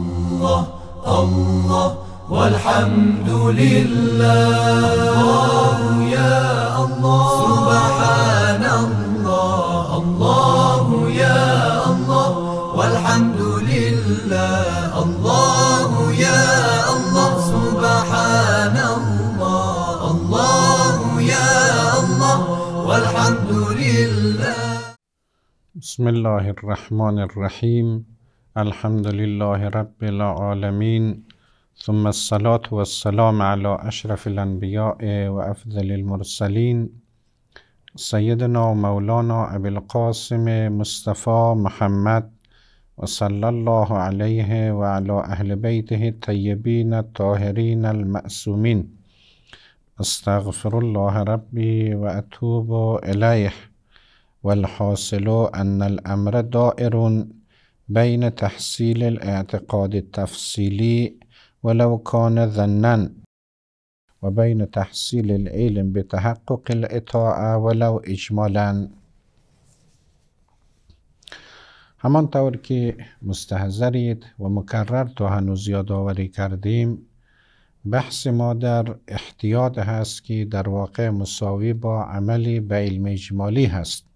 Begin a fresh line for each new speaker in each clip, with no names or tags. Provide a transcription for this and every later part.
الله الله والحمد لله الله يا الله سبحان الله الله يا الله والحمد لله الله يا الله سبحان الله الله يا الله والحمد لله بسم الله الرحمن الرحيم الحمد لله رب العالمين ثم الصلاة والسلام على أشرف الأنبياء وأفضل المرسلين سيدنا مولانا أبي القاسم مصطفى محمد وصلى الله عليه وعلى أهل بيته الطيبين الطاهرين المأسومين أستغفر الله ربي وأتوب إليه والحاصل أن الأمر دائر بين تحصيل الاعتقاد التفصيلي ولو كان ظنا وبين تحصيل العلم بتحقق الإطاعة ولو إجمالا همانطور که مستحضرید و مکرر تا هنوز یادآوری کردیم بحث ما در احتیاط هست که در واقع مساوی با عملی به علم اجمالی هست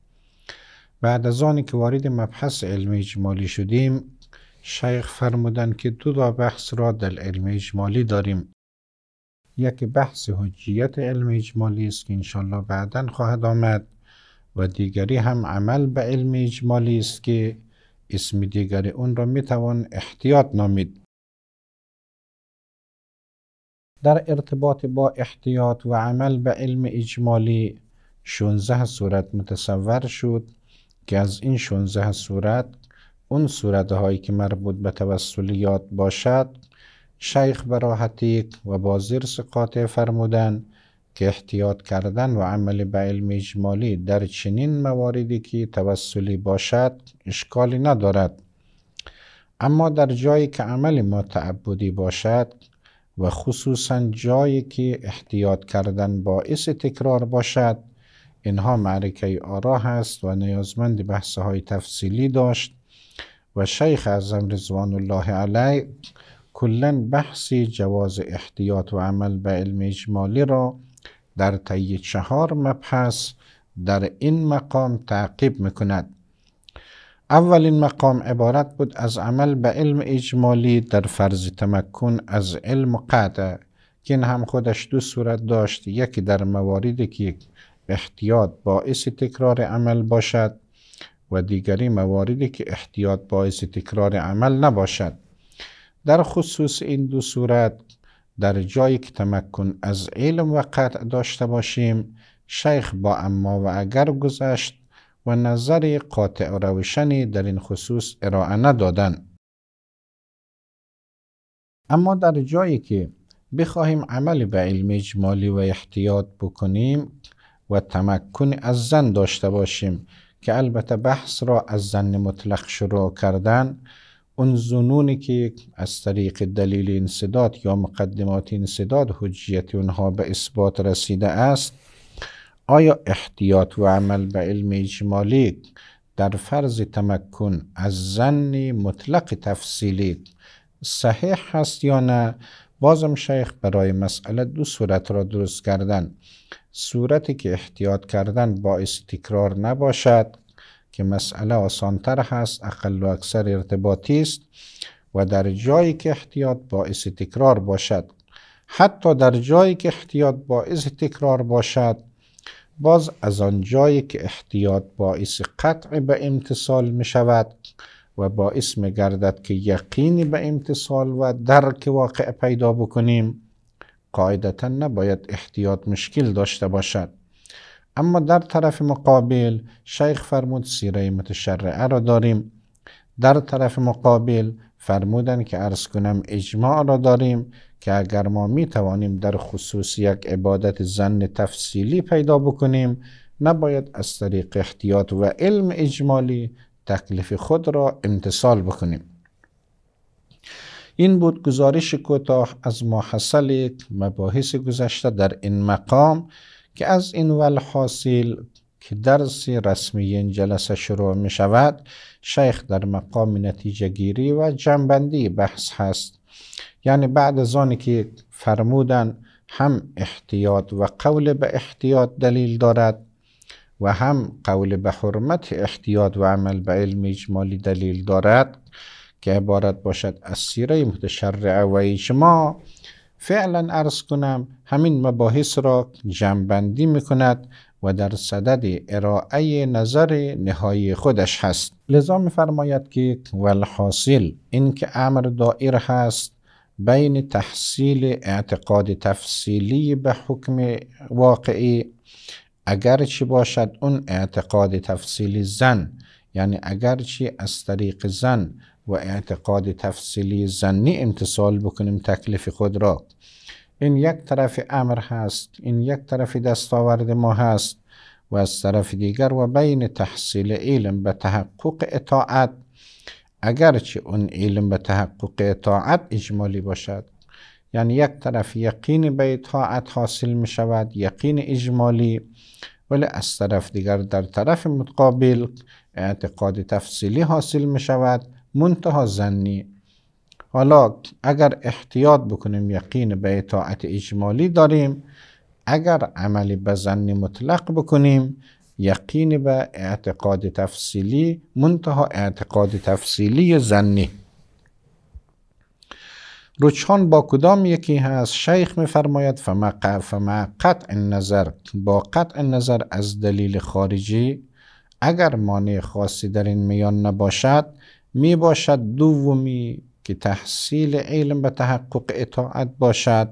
بعد از آنی که وارد مبحث علم اجمالی شدیم شیخ فرمودن که دو تا بحث را در علم اجمالی داریم یک بحث حجیت علم اجمالی است که انشالله بعدا خواهد آمد و دیگری هم عمل به علم اجمالی است که اسم دیگر اون را میتوان احتیاط نامید در ارتباط با احتیاط و عمل به علم اجمالی 16 صورت متصور شد که از این 16 صورت اون صورتهایی که مربوط به یاد باشد شیخ براحتی و با زیر فرمودن که احتیاط کردن و عمل به علم اجمالی در چنین مواردی که توسلی باشد اشکالی ندارد اما در جایی که عمل ما تعبدی باشد و خصوصا جایی که احتیاط کردن باعث تکرار باشد اینها معرکه آرا هست و نیازمند بحث های تفصیلی داشت و شیخ اعظم رضوان الله علیه کلا بحثی جواز احتیاط و عمل به علم اجمالی را در طی چهار مبحث در این مقام تعقیب میکند اولین مقام عبارت بود از عمل به علم اجمالی در فرض تمکن از علم قطع که این هم خودش دو صورت داشت یکی در مواردی که احتیاط باعث تکرار عمل باشد و دیگری مواردی که احتیاط باعث تکرار عمل نباشد در خصوص این دو صورت در جایی که تمکن از علم و قطع داشته باشیم شیخ با اما و اگر گذشت و نظر قاطع روشنی در این خصوص ارائه ندادن اما در جایی که بخواهیم عمل به علم اجمالی و احتیاط بکنیم و تمکن از زن داشته باشیم که البته بحث را از زن مطلق شروع کردن اون زنونی که از طریق دلیل انصداد یا مقدمات انصداد حجیت اونها به اثبات رسیده است آیا احتیاط و عمل به علم اجمالی در فرض تمکن از زن مطلق تفصیلی صحیح هست یا نه بازم شیخ برای مسئله دو صورت را درست کردن صورتی که احتیاط کردن باعث تکرار نباشد که مسئله آسانتر هست اقل و اکثر ارتباطی است و در جایی که احتیاط باعث تکرار باشد حتی در جایی که احتیاط باعث تکرار باشد باز از آن جایی که احتیاط باعث قطع به امتصال می شود و باعث می گردد که یقینی به امتصال و درک واقع پیدا بکنیم قاعدتا نباید احتیاط مشکل داشته باشد اما در طرف مقابل شیخ فرمود سیره متشرعه را داریم در طرف مقابل فرمودن که ارز کنم اجماع را داریم که اگر ما می توانیم در خصوص یک عبادت زن تفصیلی پیدا بکنیم نباید از طریق احتیاط و علم اجمالی تکلیف خود را امتصال بکنیم این بود گزارش کوتاه از ماحصل مباحث گذشته در این مقام که از این ول حاصل که درس رسمی این جلسه شروع می شود شیخ در مقام نتیجه گیری و جنبندی بحث هست یعنی بعد از آنی که فرمودن هم احتیاط و قول به احتیاط دلیل دارد و هم قول به حرمت احتیاط و عمل به علم اجمالی دلیل دارد که عبارت باشد از سیره متشرعه و اجماع فعلا ارز کنم همین مباحث را جمعبندی میکند و در صدد ارائه نظر نهایی خودش هست لذا میفرماید که والحاصل اینکه امر دائر هست بین تحصیل اعتقاد تفصیلی به حکم واقعی اگرچه باشد اون اعتقاد تفصیلی زن یعنی اگرچه از طریق زن و اعتقاد تفصیلی زنی امتصال بکنیم تکلیف خود را این یک طرف امر هست این یک طرف دستاورد ما هست و از طرف دیگر و بین تحصیل علم به تحقق اطاعت اگرچه اون علم به تحقق اطاعت اجمالی باشد یعنی یک طرف یقین به اطاعت حاصل می شود یقین اجمالی ولی از طرف دیگر در طرف مقابل اعتقاد تفصیلی حاصل می شود منتها زنی حالا اگر احتیاط بکنیم یقین به اطاعت اجمالی داریم اگر عملی به زنی مطلق بکنیم یقین به اعتقاد تفصیلی منتها اعتقاد تفصیلی زنی رجحان با کدام یکی هست شیخ میفرماید فما قطع نظر با قطع نظر از دلیل خارجی اگر مانع خاصی در این میان نباشد می باشد دومی که تحصیل علم به تحقق اطاعت باشد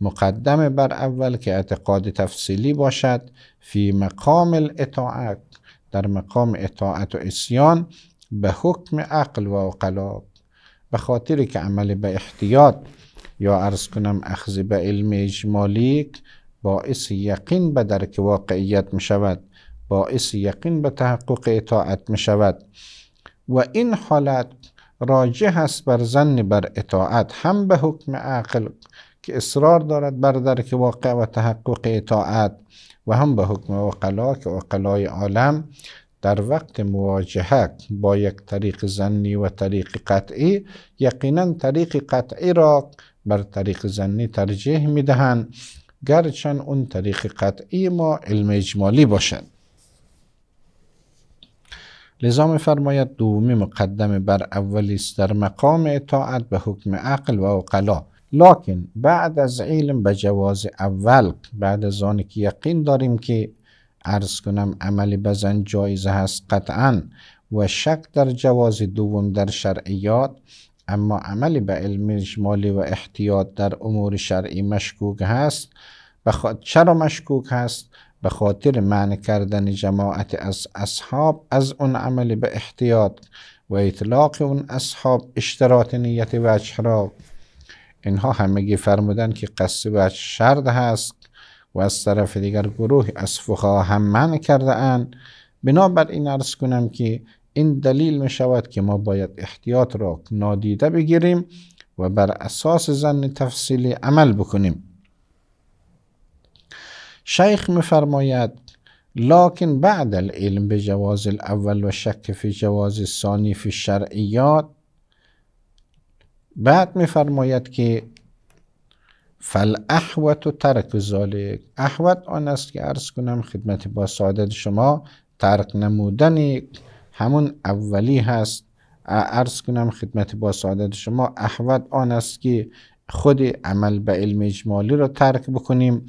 مقدم بر اول که اعتقاد تفصیلی باشد فی مقام الاطاعت در مقام اطاعت و اسیان به حکم عقل و قلاب به خاطر که عمل به احتیاط یا ارز کنم اخذ به علم اجمالی باعث یقین به درک واقعیت می شود باعث یقین به تحقق اطاعت می شود و این حالت راجع هست بر زن بر اطاعت هم به حکم عقل که اصرار دارد بر درک واقع و تحقق اطاعت و هم به حکم وقلا که وقلای عالم در وقت مواجهه با یک طریق زنی و طریق قطعی یقینا طریق قطعی را بر طریق زنی ترجیح میدهند گرچن اون طریق قطعی ما علم اجمالی باشد لذا میفرماید دومی مقدم بر اولی است در مقام اطاعت به حکم عقل و اقلا لکن بعد از علم به جواز اول بعد از آن که یقین داریم که عرض کنم عمل بزن جایزه هست قطعا و شک در جواز دوم در شرعیات اما عملی به علم اجمالی و احتیاط در امور شرعی مشکوک هست و چرا مشکوک هست به خاطر معنی کردن جماعت از اصحاب از اون عمل به احتیاط و اطلاق اون اصحاب اشتراط نیت وجه را اینها همگی فرمودن که قصد وجه شرد هست و از طرف دیگر گروه از هم معنی کرده اند این عرض کنم که این دلیل می شود که ما باید احتیاط را نادیده بگیریم و بر اساس زن تفصیلی عمل بکنیم شیخ میفرماید لکن بعد العلم به جواز الاول و شک فی جواز ثانی فی شرعیات بعد میفرماید که فل احوت و ترک ذالک احوت آن است که عرض کنم خدمت با سعادت شما ترک نمودن همون اولی هست عرض کنم خدمت با سعادت شما احوت آن است که خود عمل به علم اجمالی را ترک بکنیم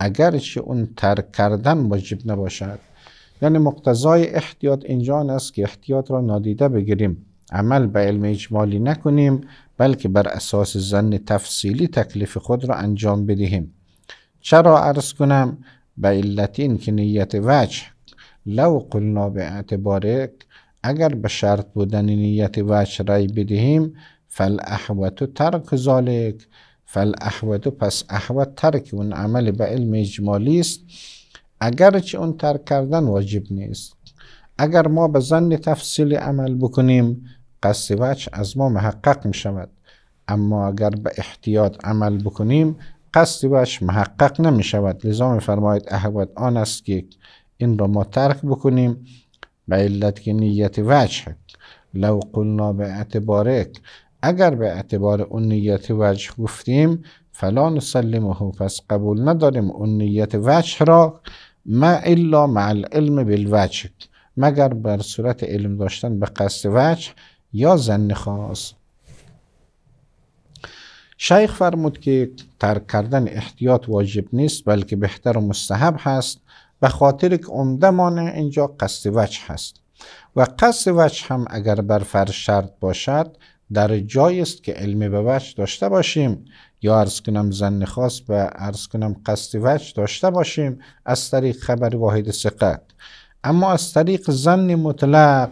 اگرچه اون ترک کردن واجب نباشد یعنی مقتضای احتیاط اینجا است که احتیاط را نادیده بگیریم عمل به علم اجمالی نکنیم بلکه بر اساس زن تفصیلی تکلیف خود را انجام بدهیم چرا عرض کنم به علت این که نیت وجه لو قلنا به اعتبارک، اگر به شرط بودن نیت وجه رای بدهیم فالاحوت ترک ذالک فالاحود پس احود ترک اون عمل به علم اجمالی است اگرچه اون ترک کردن واجب نیست اگر ما به زن تفصیل عمل بکنیم قصد وچ از ما محقق می شود اما اگر به احتیاط عمل بکنیم قصد وچ محقق نمی شود لذا می فرماید احود آن است که این را ما ترک بکنیم به علت که نیت وجه لو قلنا به اعتبارک اگر به اعتبار اون نیت وجه گفتیم فلا نسلمه پس قبول نداریم اون نیت وجه را ما الا مع العلم بالوجه مگر بر صورت علم داشتن به قصد وجه یا زن خاص شیخ فرمود که ترک کردن احتیاط واجب نیست بلکه بهتر و مستحب هست به خاطر که عمده اینجا قصد وجه هست و قصد وجه هم اگر بر فرض شرط باشد در جایی است که علم به وجه داشته باشیم یا ارز کنم زن خاص و ارز کنم قصد وجه داشته باشیم از طریق خبر واحد سقط اما از طریق زن مطلق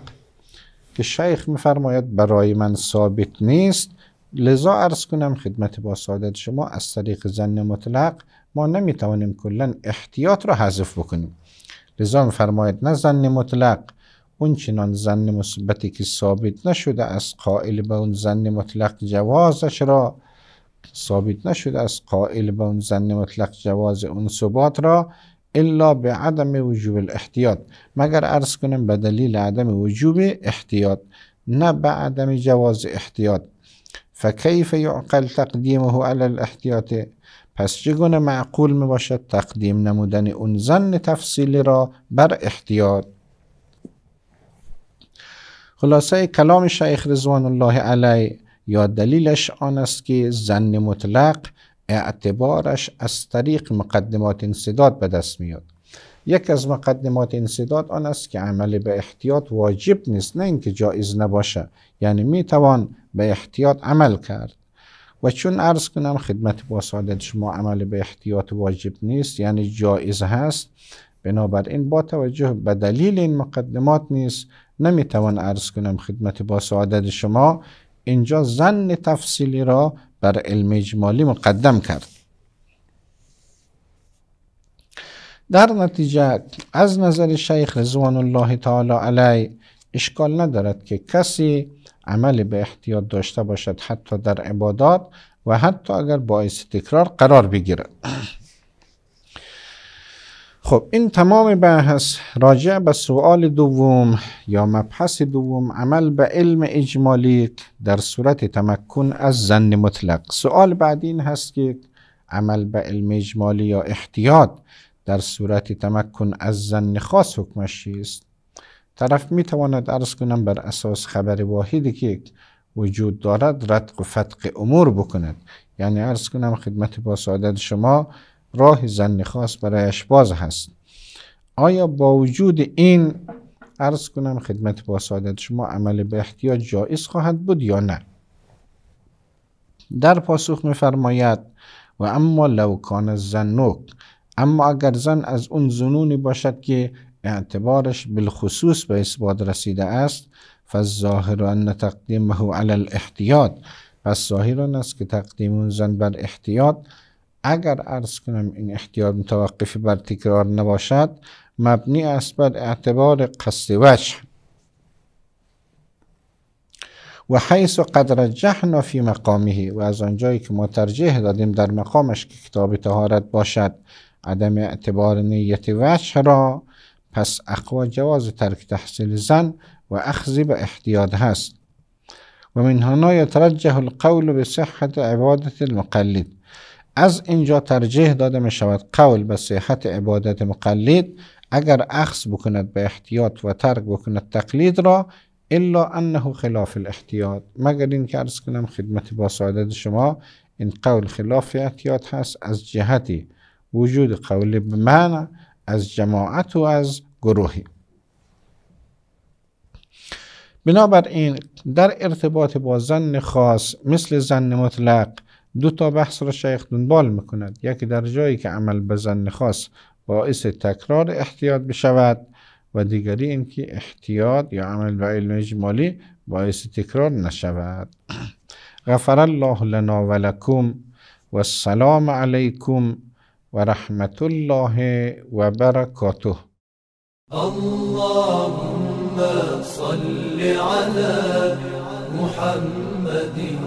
که شیخ میفرماید برای من ثابت نیست لذا ارز کنم خدمت با سعادت شما از طریق زن مطلق ما نمیتوانیم کلا احتیاط را حذف بکنیم لذا میفرماید نه زن مطلق اون چنان زن مثبتی که ثابت نشده از قائل به اون زن مطلق جوازش را ثابت نشده از قائل به اون زن مطلق جواز اون ثبات را الا به عدم وجوب الاحتیاط مگر ارز کنم به دلیل عدم وجوب احتیاط نه به عدم جواز احتیاط فکیف یعقل تقدیمه علی الاحتیاط پس چگونه معقول می باشد تقدیم نمودن اون زن تفصیلی را بر احتیاط خلاصه کلام شیخ رضوان الله علیه یا دلیلش آن است که زن مطلق اعتبارش از طریق مقدمات انصداد به دست میاد یک از مقدمات انصداد آن است که عمل به احتیاط واجب نیست نه اینکه جایز نباشه یعنی میتوان به احتیاط عمل کرد و چون عرض کنم خدمت با سعادت شما عمل به احتیاط واجب نیست یعنی جایز هست بنابراین با توجه به دلیل این مقدمات نیست نمیتوان عرض کنم خدمت با سعادت شما اینجا زن تفصیلی را بر علم اجمالی مقدم کرد در نتیجه از نظر شیخ رضوان الله تعالی علی اشکال ندارد که کسی عمل به احتیاط داشته باشد حتی در عبادات و حتی اگر باعث تکرار قرار بگیرد خب این تمام بحث راجع به سوال دوم یا مبحث دوم عمل به علم اجمالی در صورت تمکن از زن مطلق سوال بعد این هست که عمل به علم اجمالی یا احتیاط در صورت تمکن از زن خاص حکمش چیست طرف می تواند عرض کنم بر اساس خبر واحدی که وجود دارد رد و فتق امور بکند یعنی عرض کنم خدمت با سعادت شما راه زن خاص برایش باز هست آیا با وجود این عرض کنم خدمت با سعادت شما عمل به احتیاج جایز خواهد بود یا نه در پاسخ میفرماید و اما لو کان زنوک اما اگر زن از اون زنونی باشد که اعتبارش بالخصوص به اثبات رسیده است فالظاهر ان تقدیمه علی الاحتیاط پس ظاهر است که تقدیم زن بر احتیاط اگر ارز کنم این احتیاط متوقفی بر تکرار نباشد مبنی است بر اعتبار قصد وجه و حیث قد رجحنا فی مقامه و از آنجایی که ما ترجیح دادیم در مقامش که کتاب تهارت باشد عدم اعتبار نیت وجه را پس اقوا جواز ترک تحصیل زن و اخذی به احتیاط هست و من هنا یترجح القول به صحت عبادت المقلد از اینجا ترجیح داده می شود قول به صحت عبادت مقلد اگر اخص بکند به احتیاط و ترک بکند تقلید را الا انه خلاف الاحتیاط مگر این که ارز کنم خدمت با سعادت شما این قول خلاف احتیاط هست از جهتی وجود قول بمعنی از جماعت و از گروهی بنابراین در ارتباط با زن خاص مثل زن مطلق دو تا بحث را شیخ دنبال میکند یکی در جایی که عمل بزن خاص باعث تکرار احتیاط بشود و دیگری اینکه احتیاط یا عمل به علم اجمالی باعث تکرار نشود غفر الله لنا و لکم و السلام علیکم و رحمت الله و برکاته اللهم صل علی محمد